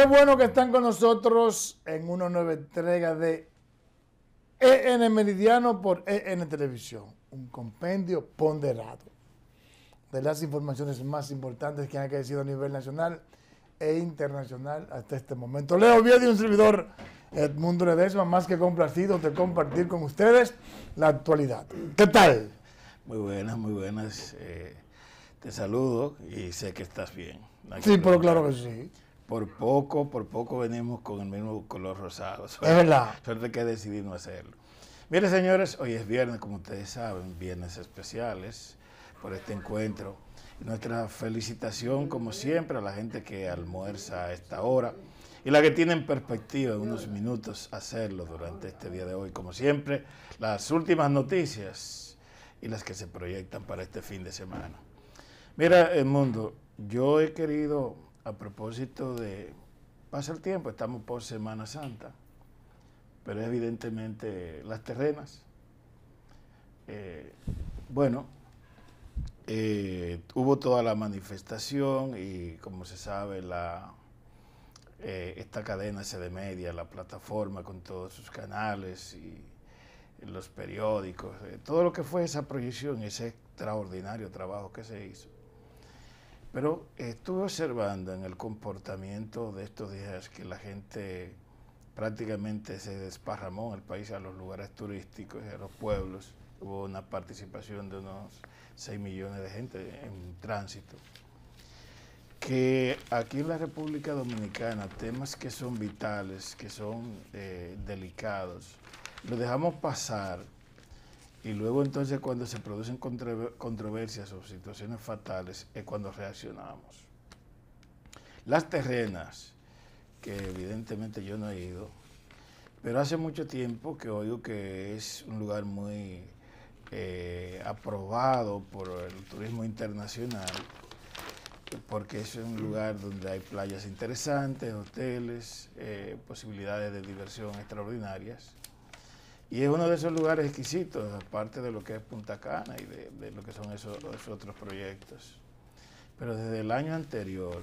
Qué bueno que están con nosotros en una nueva entrega de EN Meridiano por EN Televisión, un compendio ponderado de las informaciones más importantes que han crecido a nivel nacional e internacional hasta este momento. Leo Vía de un servidor Edmundo Ledesma, más que complacido de compartir con ustedes la actualidad. ¿Qué tal? Muy buenas, muy buenas. Eh, te saludo y sé que estás bien. sí, pero claro que sí. Por poco, por poco venimos con el mismo color rosado. es verdad. Suerte que decidimos no hacerlo. Mire, señores, hoy es viernes, como ustedes saben, viernes especiales por este encuentro. Nuestra felicitación, como siempre, a la gente que almuerza a esta hora y la que tiene en perspectiva unos minutos hacerlo durante este día de hoy. Como siempre, las últimas noticias y las que se proyectan para este fin de semana. Mira, el mundo, yo he querido a propósito de, pasa el tiempo, estamos por Semana Santa, pero evidentemente las terrenas. Eh, bueno, eh, hubo toda la manifestación y como se sabe, la, eh, esta cadena de Media, la plataforma con todos sus canales y los periódicos, todo lo que fue esa proyección, ese extraordinario trabajo que se hizo pero estuve observando en el comportamiento de estos días que la gente prácticamente se desparramó en el país a los lugares turísticos y a los pueblos. Hubo una participación de unos 6 millones de gente en tránsito. Que aquí en la República Dominicana temas que son vitales, que son eh, delicados, los dejamos pasar y luego entonces cuando se producen controversias o situaciones fatales es cuando reaccionamos. Las terrenas, que evidentemente yo no he ido, pero hace mucho tiempo que oigo que es un lugar muy eh, aprobado por el turismo internacional, porque es un lugar donde hay playas interesantes, hoteles, eh, posibilidades de diversión extraordinarias. Y es uno de esos lugares exquisitos, aparte de lo que es Punta Cana y de, lo que son esos, otros proyectos. Pero desde el año anterior,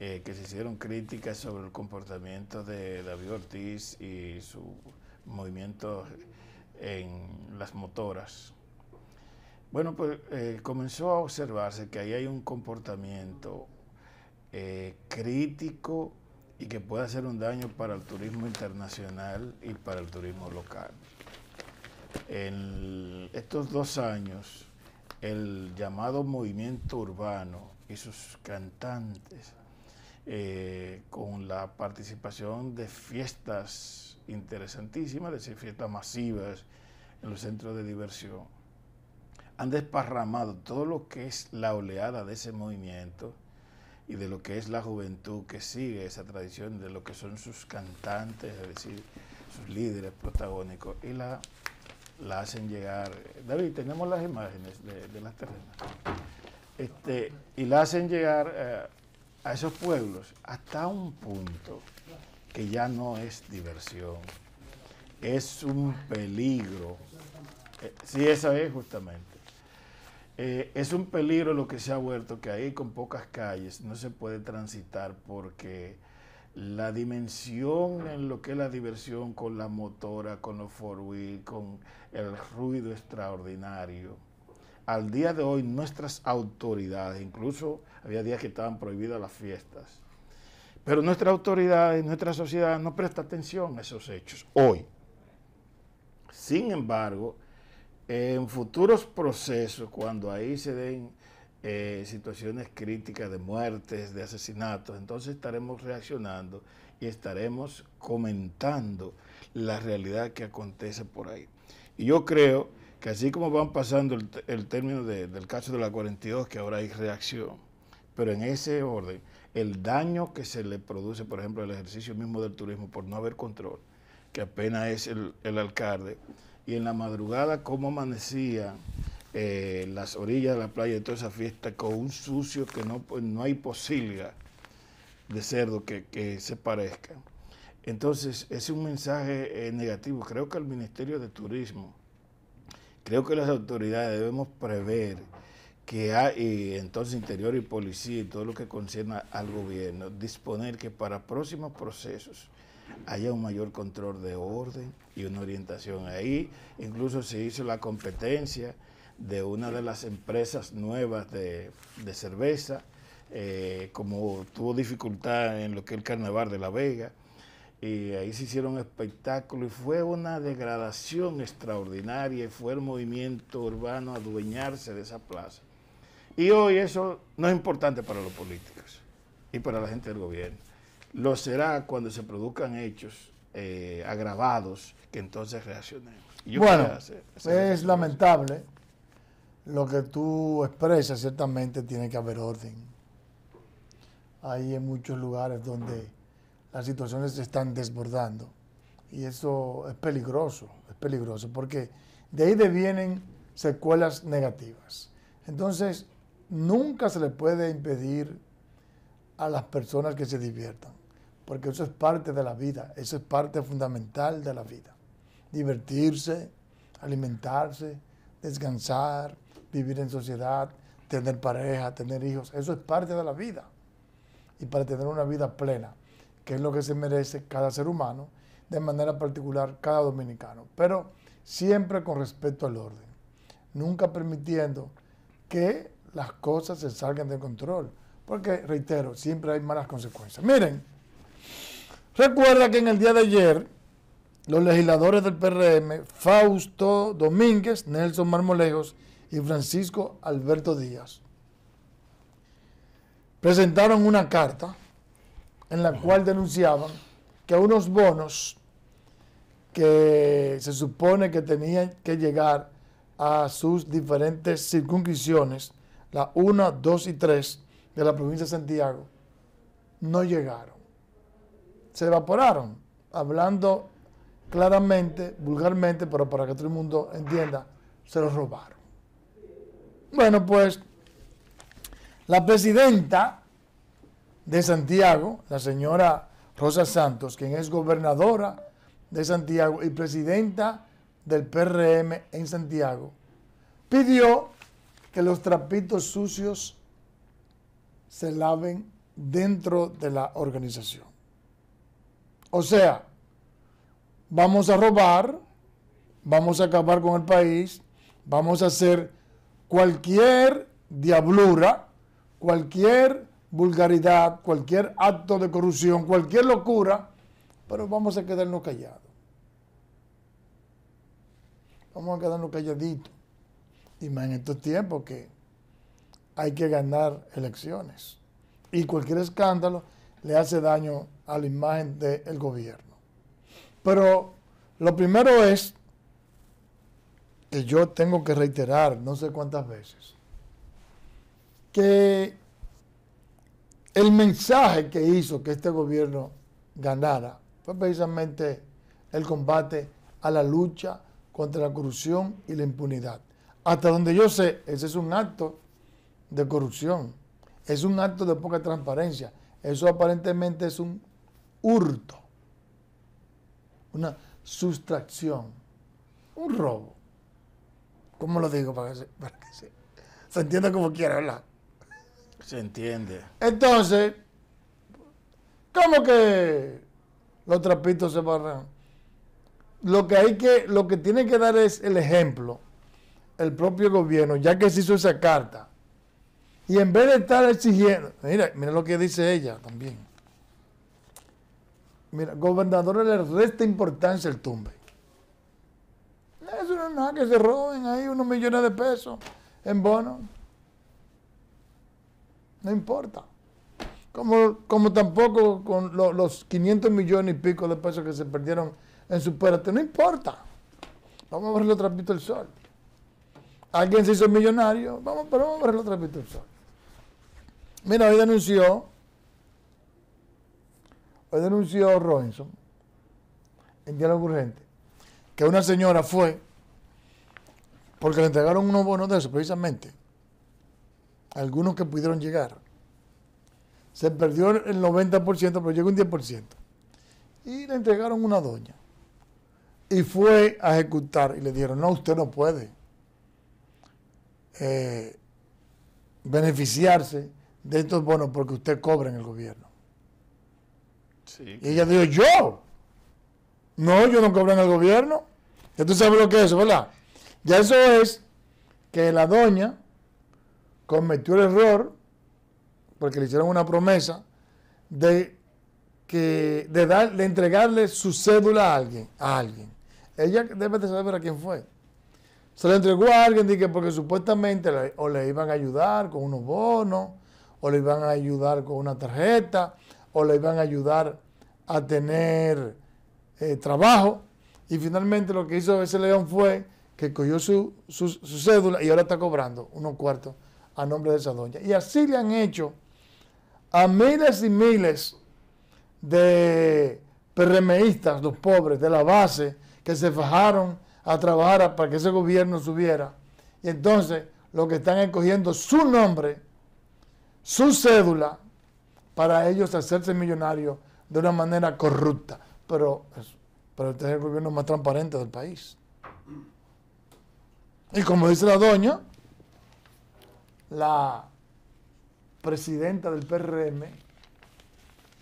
eh, que se hicieron críticas sobre el comportamiento de David Ortiz y su movimiento en las motoras, bueno, pues eh, comenzó a observarse que ahí hay un comportamiento eh, crítico y que puede hacer un daño para el turismo internacional y para el turismo local. En estos dos años, el llamado movimiento urbano y sus cantantes, eh, con la participación de fiestas interesantísimas, es decir, fiestas masivas en los centros de diversión, han desparramado todo lo que es la oleada de ese movimiento y de lo que es la juventud que sigue esa tradición, de lo que son sus cantantes, es decir, sus líderes protagónicos, y la, la hacen llegar. David, tenemos las imágenes de, las terrenas. Este, y la hacen llegar eh, a esos pueblos hasta un punto que ya no es diversión, es un peligro. Eh, sí, eso es justamente. Eh, es un peligro lo que se ha vuelto, que ahí con pocas calles no se puede transitar porque la dimensión en lo que es la diversión con la motora, con los four wheel, con el ruido extraordinario. Al día de hoy nuestras autoridades, incluso había días que estaban prohibidas las fiestas, pero nuestra autoridad autoridades, nuestra sociedad no presta atención a esos hechos hoy. Sin embargo, en futuros procesos, cuando ahí se den eh, situaciones críticas de muertes, de asesinatos, entonces estaremos reaccionando y estaremos comentando la realidad que acontece por ahí. Y yo creo que así como van pasando el, término del caso de la 42, que ahora hay reacción, pero en ese orden, el daño que se le produce, por ejemplo, el ejercicio mismo del turismo por no haber control, que apenas es el alcalde, y en la madrugada cómo amanecía eh, las orillas de la playa de toda esa fiesta con un sucio que no, pues, no hay posilga de cerdo que, se parezca. Entonces, es un mensaje eh, negativo. Creo que el Ministerio de Turismo, creo que las autoridades debemos prever que hay entonces interior y policía y todo lo que concierne al gobierno, disponer que para próximos procesos haya un mayor control de orden y una orientación ahí. Incluso se hizo la competencia de una de las empresas nuevas de, cerveza, eh, como tuvo dificultad en lo que es el carnaval de La Vega, y ahí se hicieron espectáculos y fue una degradación extraordinaria y fue el movimiento urbano adueñarse de esa plaza. Y hoy eso no es importante para los políticos y para la gente del gobierno. Lo será cuando se produzcan hechos eh, agravados que entonces reaccionemos. Yo bueno, es lamentable lo que tú expresas, ciertamente tiene que haber orden. Hay en muchos lugares donde las situaciones se están desbordando y eso es peligroso, es peligroso, porque de ahí devienen secuelas negativas. Entonces, nunca se le puede impedir a las personas que se diviertan, porque eso es parte de la vida, eso es parte fundamental de la vida. Divertirse, alimentarse, descansar, vivir en sociedad, tener pareja, tener hijos, eso es parte de la vida. Y para tener una vida plena, que es lo que se merece cada ser humano, de manera particular cada dominicano, pero siempre con respeto al orden, nunca permitiendo que las cosas se salgan de control. Porque, reitero, siempre hay malas consecuencias. Miren, recuerda que en el día de ayer, los legisladores del PRM, Fausto Domínguez, Nelson Marmolejos y Francisco Alberto Díaz, presentaron una carta en la cual denunciaban que unos bonos que se supone que tenían que llegar a sus diferentes circunscripciones la 1, 2 y 3 de la provincia de Santiago, no llegaron. Se evaporaron, hablando claramente, vulgarmente, pero para que todo el mundo entienda, se los robaron. Bueno, pues la presidenta de Santiago, la señora Rosa Santos, quien es gobernadora de Santiago y presidenta del PRM en Santiago, pidió que los trapitos sucios se laven dentro de la organización. O sea, vamos a robar, vamos a acabar con el país, vamos a hacer cualquier diablura, cualquier vulgaridad, cualquier acto de corrupción, cualquier locura, pero vamos a quedarnos callados. Vamos a quedarnos calladitos. Y más en estos tiempos que hay que ganar elecciones. Y cualquier escándalo le hace daño a la imagen del gobierno. Pero lo primero es que yo tengo que reiterar no sé cuántas veces, que el mensaje que hizo que este gobierno ganara fue precisamente el combate a la lucha contra la corrupción y la impunidad. Hasta donde yo sé, ese es un acto de corrupción, es un acto de poca transparencia, eso aparentemente es un hurto, una sustracción, un robo. ¿Cómo lo digo para que se, entienda como quiera, verdad? Se entiende. Entonces, ¿cómo que los trapitos se barran? Lo que hay que, lo que tiene que dar es el ejemplo el propio gobierno, ya que se hizo esa carta, y en vez de estar exigiendo, mira, mira lo que dice ella también. Mira, gobernadores le resta importancia el tumbe. Eso no es nada que se roben ahí unos millones de pesos en bonos. No importa. Como, como tampoco con los 500 millones y pico de pesos que se perdieron en su puerta. No importa. Vamos a verle trapito el sol. Alguien se hizo millonario. Vamos, pero vamos a ver la otra Mira, hoy denunció. Hoy denunció Robinson. En diálogo urgente. Que una señora fue. Porque le entregaron unos bonos de eso, precisamente. Algunos que pudieron llegar. Se perdió el 90%, pero llegó un 10%. Y le entregaron una doña. Y fue a ejecutar. Y le dijeron, no, usted no puede eh, beneficiarse de estos bonos porque usted cobra en el gobierno. Y ella dijo, yo, no, yo no cobro en el gobierno. Ya tú sabes lo que es eso, ¿verdad? Ya eso es que la doña cometió el error, porque le hicieron una promesa, de, que, de, dar, de entregarle su cédula a alguien, a alguien. Ella debe de saber a quién fue. Se le entregó a alguien porque supuestamente o le iban a ayudar con unos bonos, o le iban a ayudar con una tarjeta, o le iban a ayudar a tener eh, trabajo. Y finalmente lo que hizo ese león fue que cogió su, su, cédula y ahora está cobrando unos cuartos a nombre de esa doña. Y así le han hecho a miles y miles de PRMistas, los pobres de la base, que se fajaron a trabajar para que ese gobierno subiera. Y entonces lo que están escogiendo su nombre, su cédula, para ellos hacerse millonarios de una manera corrupta. Pero, para este es el gobierno más transparente del país. Y como dice la doña, la presidenta del PRM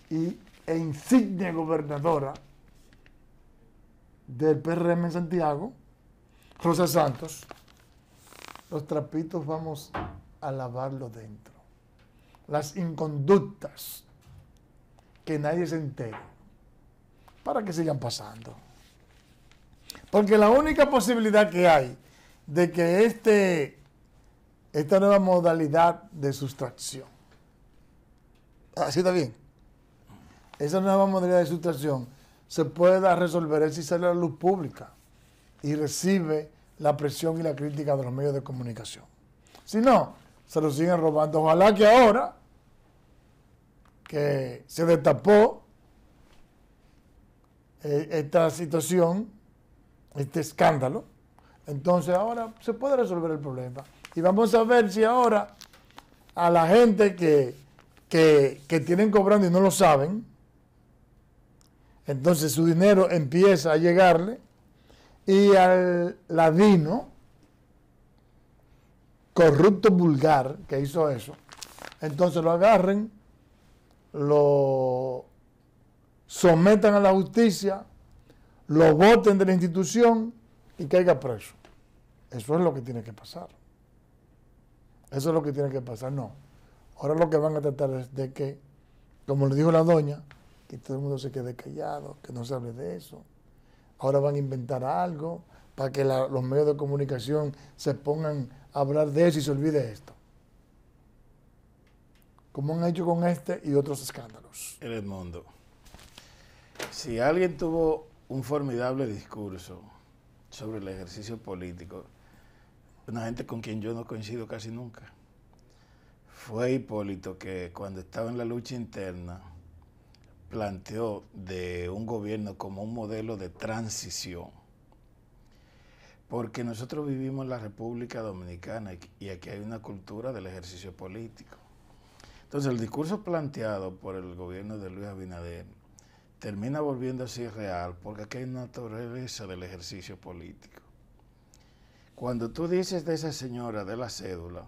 e insignia gobernadora del PRM en Santiago, Rosa Santos, los trapitos vamos a lavarlo dentro. Las inconductas, que nadie se entere, para que sigan pasando. Porque la única posibilidad que hay de que este, esta nueva modalidad de sustracción, así está bien, esa nueva modalidad de sustracción, se pueda resolver si sale a la luz pública y recibe la presión y la crítica de los medios de comunicación. Si no, se lo siguen robando. Ojalá que ahora que se destapó eh, esta situación, este escándalo, entonces ahora se puede resolver el problema. Y vamos a ver si ahora a la gente que, que tienen cobrando y no lo saben, entonces su dinero empieza a llegarle y al ladino corrupto vulgar que hizo eso, entonces lo agarren, lo sometan a la justicia, lo voten de la institución y caiga preso. Eso es lo que tiene que pasar. Eso es lo que tiene que pasar. No. Ahora lo que van a tratar es de que, como le dijo la doña, y todo el mundo se quede callado, que no se hable de eso. Ahora van a inventar algo para que los medios de comunicación se pongan a hablar de eso y se olvide esto. Como han hecho con este y otros escándalos. El mundo. Si alguien tuvo un formidable discurso sobre el ejercicio político, una gente con quien yo no coincido casi nunca, fue Hipólito que cuando estaba en la lucha interna, planteó de un gobierno como un modelo de transición. Porque nosotros vivimos en la República Dominicana y aquí hay una cultura del ejercicio político. Entonces el discurso planteado por el gobierno de Luis Abinader termina volviendo volviéndose real porque aquí hay una naturaleza del ejercicio político. Cuando tú dices de esa señora de la cédula,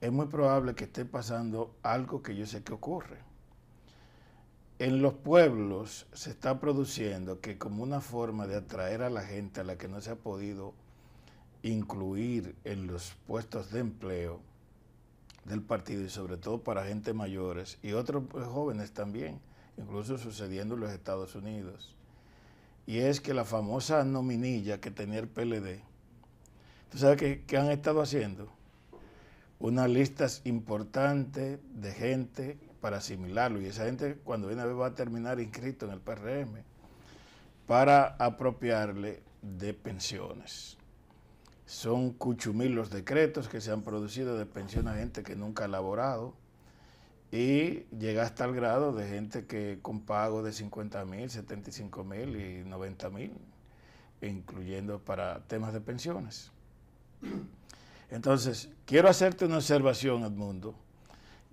es muy probable que esté pasando algo que yo sé que ocurre en los pueblos se está produciendo que como una forma de atraer a la gente a la que no se ha podido incluir en los puestos de empleo del partido y sobre todo para gente mayores y otros pues, jóvenes también, incluso sucediendo en los Estados Unidos. Y es que la famosa nominilla que tenía el PLD, ¿tú sabes qué, han estado haciendo? Unas listas importantes de gente para asimilarlo. Y esa gente cuando viene a ver va a terminar inscrito en el PRM para apropiarle de pensiones. Son cuchumil los decretos que se han producido de pensión a gente que nunca ha laborado y llega hasta el grado de gente que con pago de 50 mil, 75 mil y 90 mil, incluyendo para temas de pensiones. Entonces, quiero hacerte una observación, Edmundo,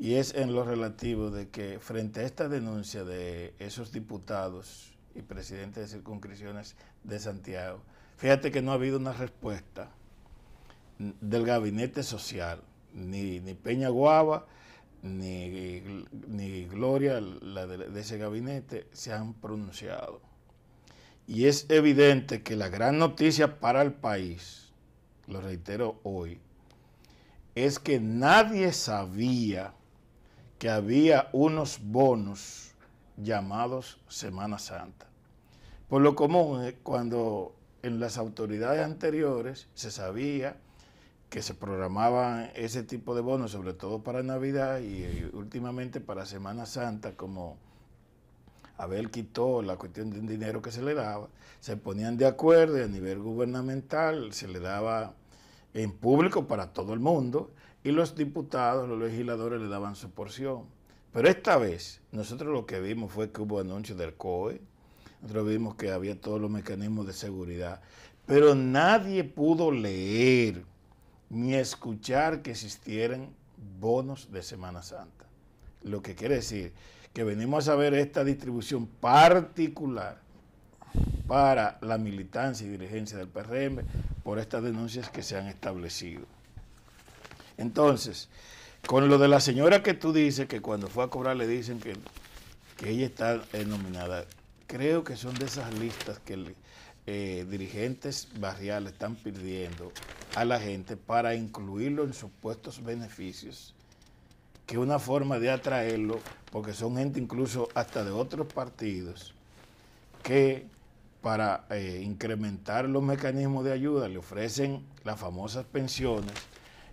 y es en lo relativo de que frente a esta denuncia de esos diputados y presidentes de circunscripciones de Santiago, fíjate que no ha habido una respuesta del gabinete social, ni, Peña Guava, ni, Gloria, la de ese gabinete, se han pronunciado. Y es evidente que la gran noticia para el país, lo reitero hoy, es que nadie sabía que había unos bonos llamados Semana Santa. Por lo común, eh, cuando en las autoridades anteriores se sabía que se programaban ese tipo de bonos, sobre todo para Navidad y, eh, últimamente para Semana Santa, como Abel quitó la cuestión del dinero que se le daba, se ponían de acuerdo y a nivel gubernamental se le daba en público para todo el mundo y los diputados, los legisladores le daban su porción. Pero esta vez nosotros lo que vimos fue que hubo anuncios del COE, nosotros vimos que había todos los mecanismos de seguridad, pero nadie pudo leer ni escuchar que existieran bonos de Semana Santa. Lo que quiere decir que venimos a ver esta distribución particular para la militancia y dirigencia del PRM por estas denuncias que se han establecido. Entonces, con lo de la señora que tú dices, que cuando fue a cobrar le dicen que, ella está nominada, creo que son de esas listas que eh, dirigentes barriales están pidiendo a la gente para incluirlo en supuestos beneficios, que una forma de atraerlo, porque son gente incluso hasta de otros partidos, que para eh, incrementar los mecanismos de ayuda le ofrecen las famosas pensiones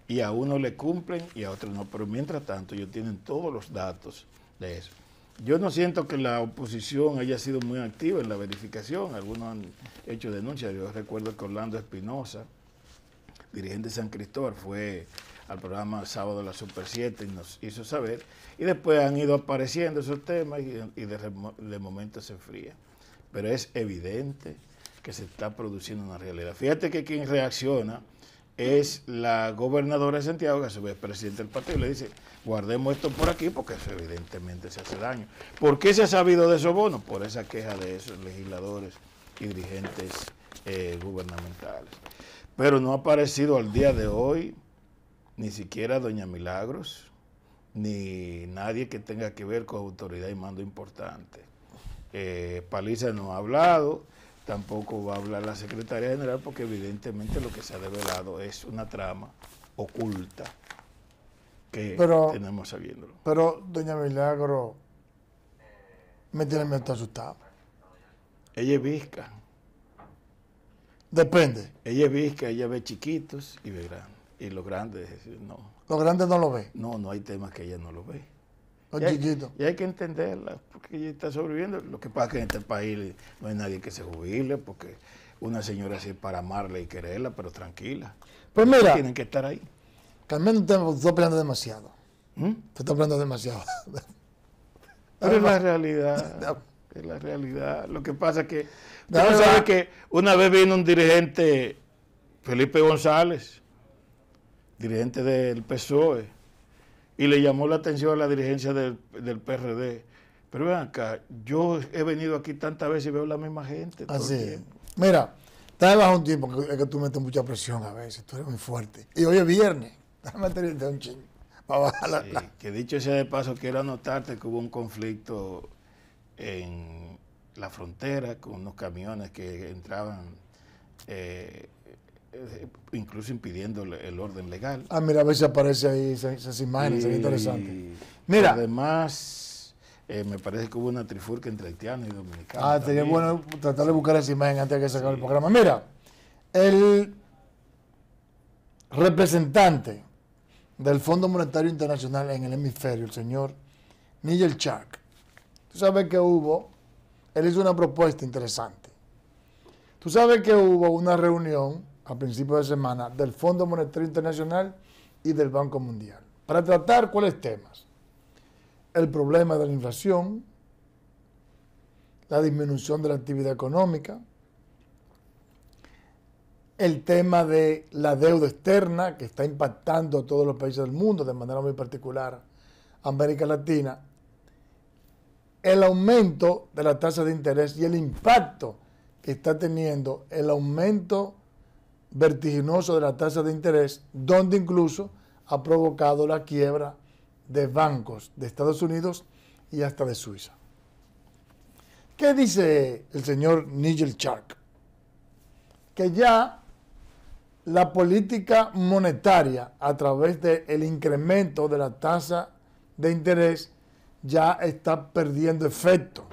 y a uno le cumplen y a otro no. Pero mientras tanto, ellos tienen todos los datos de eso. Yo no siento que la oposición haya sido muy activa en la verificación. Algunos han hecho denuncias. Yo recuerdo que Orlando Espinosa, dirigente de San Cristóbal, fue al programa Sábado de la Super 7 y nos hizo saber. Y después han ido apareciendo esos temas y, de, momento se enfría. Pero es evidente que se está produciendo una realidad. Fíjate que quien reacciona es la gobernadora de Santiago, que se ve presidente del partido, le dice, guardemos esto por aquí porque eso evidentemente se hace daño. ¿Por qué se ha sabido de esos bonos? Por esa queja de esos legisladores y dirigentes eh, gubernamentales. Pero no ha aparecido al día de hoy ni siquiera Doña Milagros, ni nadie que tenga que ver con autoridad y mando importante. Eh, Paliza no ha hablado, tampoco va a hablar la secretaria general porque evidentemente lo que se ha develado es una trama oculta que tenemos sabiéndolo. Pero doña Milagro me tiene su asustado. Ella es visca. Depende. Ella es visca, ella ve chiquitos y ve grandes. Y los grandes, no. Los grandes no lo ve. No, no hay temas que ella no lo ve. Y hay, que entenderla, porque ella está sobreviviendo. Lo que pasa es que en este país no hay nadie que se jubile, porque una señora así para amarla y quererla, pero tranquila. Pues mira. Tienen que estar ahí. Carmen, te estás hablando demasiado. ¿Mm? Te estoy hablando demasiado. Pero es la realidad. Es la realidad. Lo que pasa es que. sabes que una vez vino un dirigente, Felipe González, dirigente del PSOE y le llamó la atención a la dirigencia del, del PRD. Pero vean acá, yo he venido aquí tantas veces y veo la misma gente. Así Mira, estás debajo un tiempo que, que tú metes mucha presión a veces, tú eres muy fuerte. Y hoy es viernes, déjame de un chingo. bajar la. que dicho sea de paso, quiero anotarte que hubo un conflicto en la frontera con unos camiones que entraban eh, incluso impidiendo el orden legal. Ah, mira, a ver si aparece ahí esas, imágenes, es interesante. Mira. Además, eh, me parece que hubo una trifurca entre haitianos y dominicanos. Ah, sería bueno tratar de buscar esa imágenes antes de que se acabe el programa. Mira, el representante del Fondo Monetario Internacional en el hemisferio, el señor Nigel Chak, tú sabes que hubo, él hizo una propuesta interesante. Tú sabes que hubo una reunión a principios de semana del Fondo Monetario Internacional y del Banco Mundial para tratar cuáles temas. El problema de la inflación, la disminución de la actividad económica, el tema de la deuda externa que está impactando a todos los países del mundo, de manera muy particular a América Latina, el aumento de la tasa de interés y el impacto que está teniendo el aumento vertiginoso de la tasa de interés, donde incluso ha provocado la quiebra de bancos de Estados Unidos y hasta de Suiza. ¿Qué dice el señor Nigel Chark? Que ya la política monetaria a través del incremento de la tasa de interés ya está perdiendo efecto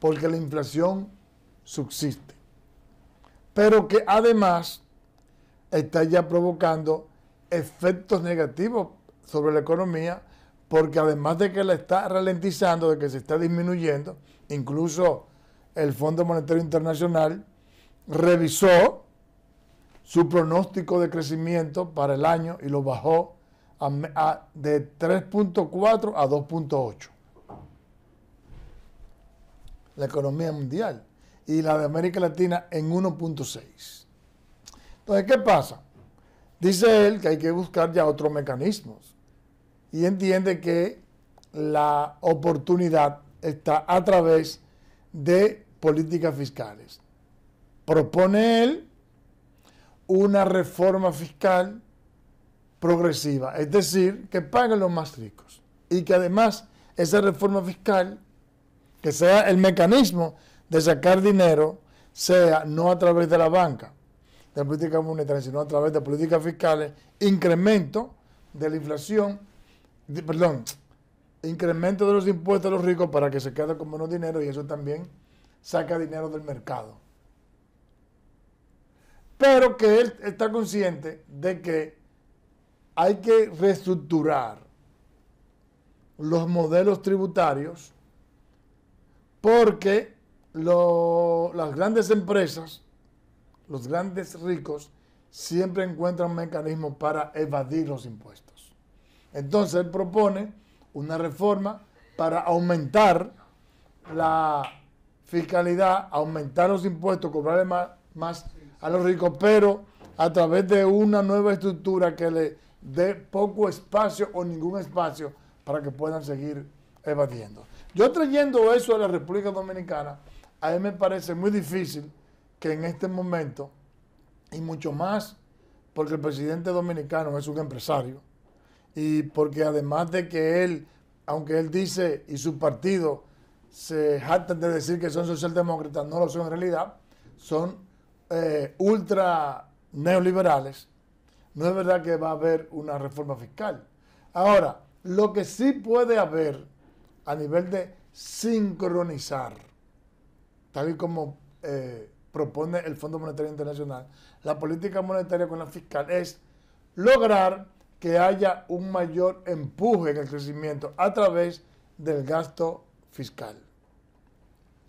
porque la inflación subsiste. Pero que además está ya provocando efectos negativos sobre la economía, porque además de que la está ralentizando, de que se está disminuyendo, incluso el Fondo Monetario Internacional revisó su pronóstico de crecimiento para el año y lo bajó a, de 3.4 a 2.8. La economía mundial y la de América Latina en 1.6. Entonces, ¿qué pasa? Dice él que hay que buscar ya otros mecanismos y entiende que la oportunidad está a través de políticas fiscales. Propone él una reforma fiscal progresiva, es decir, que paguen los más ricos y que además esa reforma fiscal, que sea el mecanismo de sacar dinero, sea no a través de la banca, de la política monetaria, sino a través de políticas fiscales, incremento de la inflación, perdón, incremento de los impuestos a los ricos para que se quede con menos dinero y eso también saca dinero del mercado. Pero que él está consciente de que hay que reestructurar los modelos tributarios porque las grandes empresas los grandes ricos siempre encuentran mecanismos para evadir los impuestos. Entonces él propone una reforma para aumentar la fiscalidad, aumentar los impuestos, cobrarle más, a los ricos, pero a través de una nueva estructura que le dé poco espacio o ningún espacio para que puedan seguir evadiendo. Yo trayendo eso a la República Dominicana, a mí me parece muy difícil que en este momento, y mucho más porque el presidente dominicano es un empresario, y porque además de que él, aunque él dice y su partido se jactan de decir que son socialdemócratas, no lo son en realidad, son eh, ultra neoliberales, no es verdad que va a haber una reforma fiscal. Ahora, lo que sí puede haber a nivel de sincronizar, tal y como eh, propone el Fondo Monetario Internacional, la política monetaria con la fiscal es lograr que haya un mayor empuje en el crecimiento a través del gasto fiscal,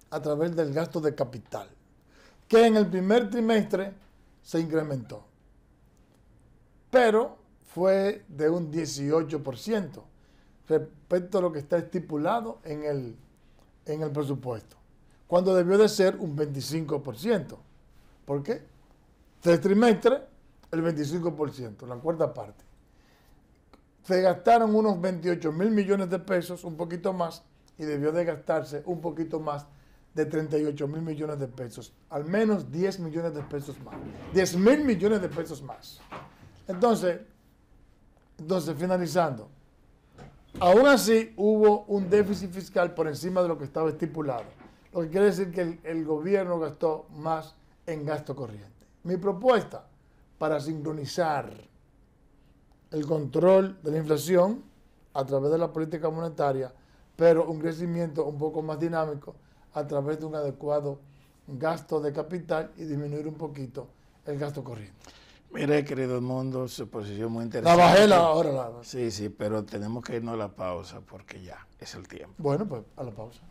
a través del gasto de capital, que en el primer trimestre se incrementó, pero fue de un 18% respecto a lo que está estipulado en el, en el presupuesto cuando debió de ser un 25%. ¿Por qué? Tres trimestres, el 25%, la cuarta parte. Se gastaron unos 28 mil millones de pesos, un poquito más, y debió de gastarse un poquito más de 38 mil millones de pesos, al menos 10 millones de pesos más, 10 mil millones de pesos más. Entonces, entonces, finalizando, aún así hubo un déficit fiscal por encima de lo que estaba estipulado lo que quiere decir que el, gobierno gastó más en gasto corriente. Mi propuesta para sincronizar el control de la inflación a través de la política monetaria, pero un crecimiento un poco más dinámico a través de un adecuado gasto de capital y disminuir un poquito el gasto corriente. Mire, querido mundo, su posición muy interesante. La bajé ahora. Sí, sí, pero tenemos que irnos a la pausa porque ya es el tiempo. Bueno, pues a la pausa.